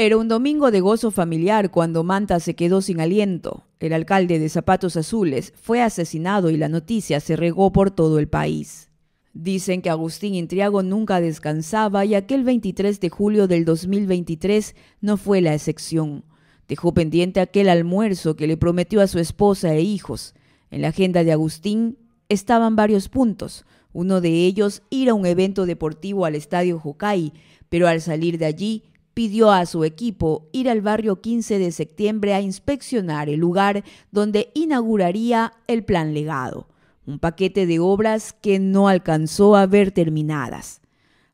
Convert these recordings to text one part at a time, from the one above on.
Era un domingo de gozo familiar cuando Manta se quedó sin aliento. El alcalde de Zapatos Azules fue asesinado y la noticia se regó por todo el país. Dicen que Agustín Intriago nunca descansaba y aquel 23 de julio del 2023 no fue la excepción. Dejó pendiente aquel almuerzo que le prometió a su esposa e hijos. En la agenda de Agustín estaban varios puntos, uno de ellos ir a un evento deportivo al Estadio Hokai, pero al salir de allí pidió a su equipo ir al barrio 15 de septiembre a inspeccionar el lugar donde inauguraría el plan legado, un paquete de obras que no alcanzó a ver terminadas.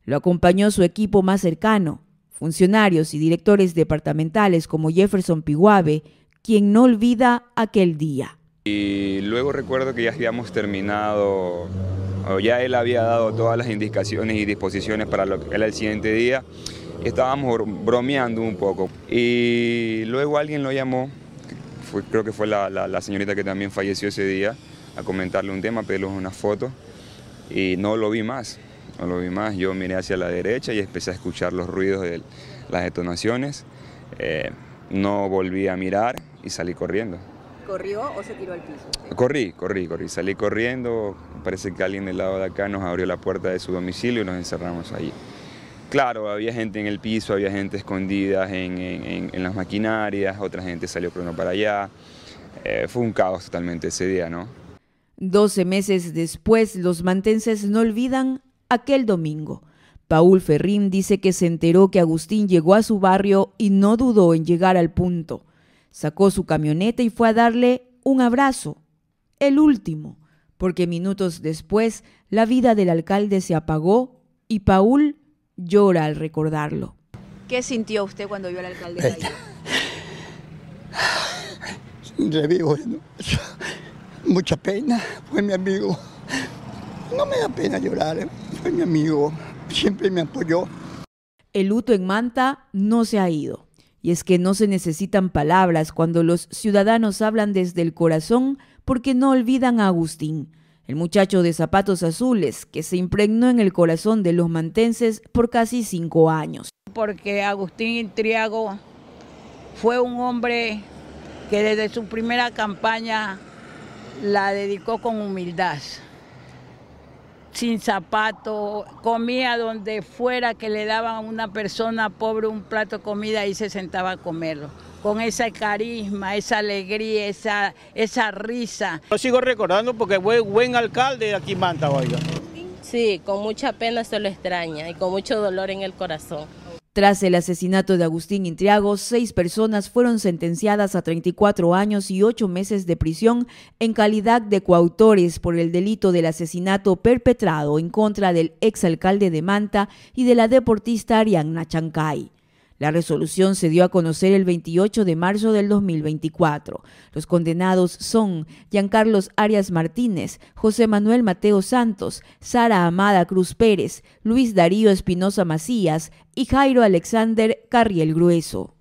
Lo acompañó su equipo más cercano, funcionarios y directores departamentales como Jefferson Piguave, quien no olvida aquel día. Y luego recuerdo que ya habíamos terminado, o ya él había dado todas las indicaciones y disposiciones para lo que era el siguiente día, estábamos bromeando un poco. Y luego alguien lo llamó, creo que fue la, señorita que también falleció ese día, a comentarle un tema, pedirle una foto y no lo vi más. No lo vi más, yo miré hacia la derecha y empecé a escuchar los ruidos de las detonaciones. Eh, no volví a mirar y salí corriendo. ¿Corrió o se tiró al piso? Corrí, corrí, corrí. Salí corriendo. Parece que alguien del lado de acá nos abrió la puerta de su domicilio y nos encerramos allí. Claro, había gente en el piso, había gente escondida en, las maquinarias, otra gente salió por para allá. Eh, fue un caos totalmente ese día, ¿no? Doce meses después, los mantenses no olvidan aquel domingo. Paul Ferrín dice que se enteró que Agustín llegó a su barrio y no dudó en llegar al punto. Sacó su camioneta y fue a darle un abrazo, el último, porque minutos después la vida del alcalde se apagó y Paul llora al recordarlo. ¿Qué sintió usted cuando vio al alcalde eh, Revivo, mucha pena, fue mi amigo. No me da pena llorar, eh, fue mi amigo, siempre me apoyó. El luto en Manta no se ha ido. Y es que no se necesitan palabras cuando los ciudadanos hablan desde el corazón porque no olvidan a Agustín, el muchacho de zapatos azules que se impregnó en el corazón de los mantenses por casi cinco años. Porque Agustín Triago fue un hombre que desde su primera campaña la dedicó con humildad sin zapato, comía donde fuera que le daban a una persona pobre un plato de comida y se sentaba a comerlo con ese carisma, esa alegría, esa, esa risa. Lo sigo recordando porque fue buen alcalde de aquí Manta, oiga. Sí, con mucha pena se lo extraña y con mucho dolor en el corazón. Tras el asesinato de Agustín Intriago, seis personas fueron sentenciadas a 34 años y 8 meses de prisión en calidad de coautores por el delito del asesinato perpetrado en contra del exalcalde de Manta y de la deportista Arianna Chancay. La resolución se dio a conocer el 28 de marzo del 2024. Los condenados son Giancarlos Arias Martínez, José Manuel Mateo Santos, Sara Amada Cruz Pérez, Luis Darío Espinosa Macías y Jairo Alexander Carriel Grueso.